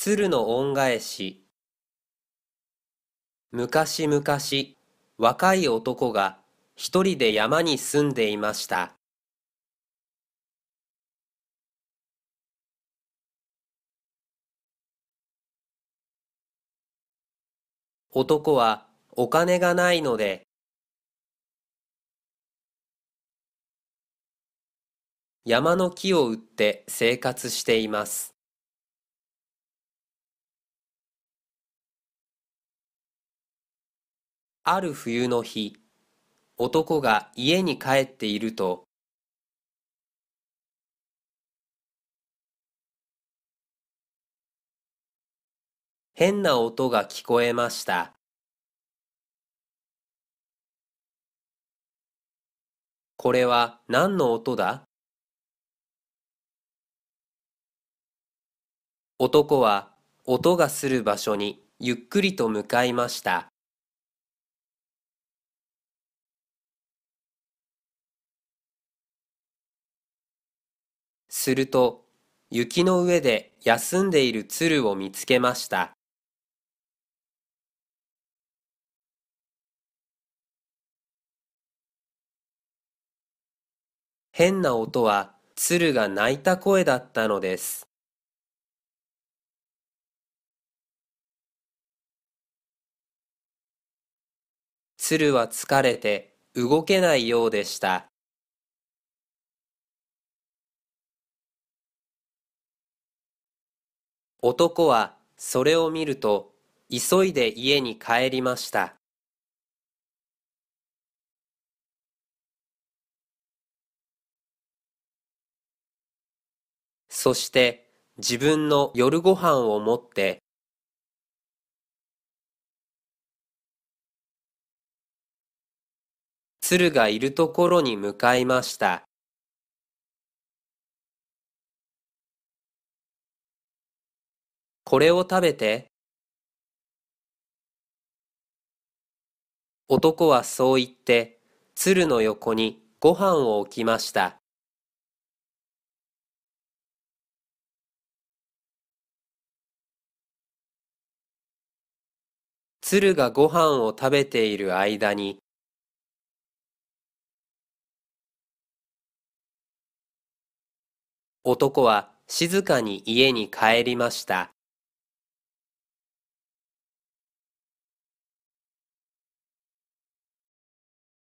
鶴の恩返し昔々若い男が一人で山に住んでいました男はお金がないので山の木を売って生活していますある冬の日、男が家に帰っていると、変な音が聞こえました。これは何の音だ男は音がする場所にゆっくりと向かいました。すると、雪の上で休んでいる鶴を見つけました。変な音は鶴が鳴いた声だったのです。鶴は疲れて動けないようでした。男はそれを見ると急いで家に帰りました。そして自分の夜ご飯を持って鶴がいるところに向かいました。これを食べて。男はそう言って、鶴の横にご飯を置きました。鶴がご飯を食べている間に、男は静かに家に帰りました。